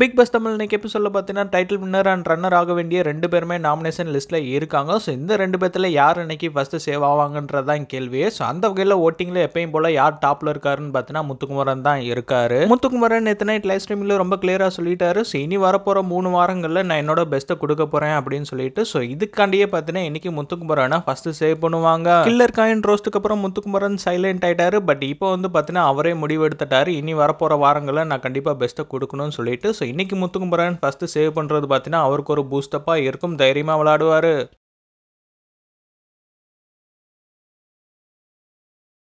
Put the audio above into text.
big pass Tamil இன்னைக்கு சொல்ல பார்த்தீங்கன்னா டைட்டில் வின்னர் அண்ட் ரன்னர் ஆக வேண்டிய ரெண்டு பேருமே நாமினேஷன் லிஸ்ட்டில் இருக்காங்க ஸோ இந்த ரெண்டு பேர்த்தில் யார் இன்னைக்கு ஃபஸ்ட்டு சேவ் ஆவாங்கன்றது தான் ஸோ அந்த வகையில் ஓட்டிங்கில் எப்பயும் போல் யார் டாப்பில் இருக்காருன்னு பார்த்தீங்கன்னா முத்துக்குமரன் தான் இருக்கார் முத்துக்குமரன் நேற்று நைட் லைவ் ஸ்ட்ரீமில் ரொம்ப கிளியராக சொல்லிட்டாரு ஸோ இனி வரப்போகிற மூணு வாரங்களில் நான் என்னோட பெஸ்ட்டை கொடுக்க போகிறேன் அப்படின்னு சொல்லிட்டு ஸோ இதுக்காண்டியே பார்த்தீங்கன்னா இன்றைக்கி முத்துக்குமரனை ஃபஸ்ட்டு சேவ் பண்ணுவாங்க கில்லர் காயின் ரோஸ்ட்டுக்கு அப்புறம் முத்துக்குமரன் சைலண்ட் ஆகிட்டாரு பட் இப்போ வந்து பார்த்தீங்கன்னா அவரே முடிவு முடிவெடுத்துட்டாரு இனி வரப்போகிற வாரங்களில் நான் கண்டிப்பாக பெஸ்ட்டை கொடுக்கணும்னு சொல்லிட்டு ஸோ இன்றைக்கி முத்துக்குமரன் ஃபஸ்ட்டு சேவ் பண்ணுறது பார்த்தீங்கன்னா அவருக்கு ஒரு பூஸ்டப்பாக இருக்கும் தைரியமாக விளாடுவார்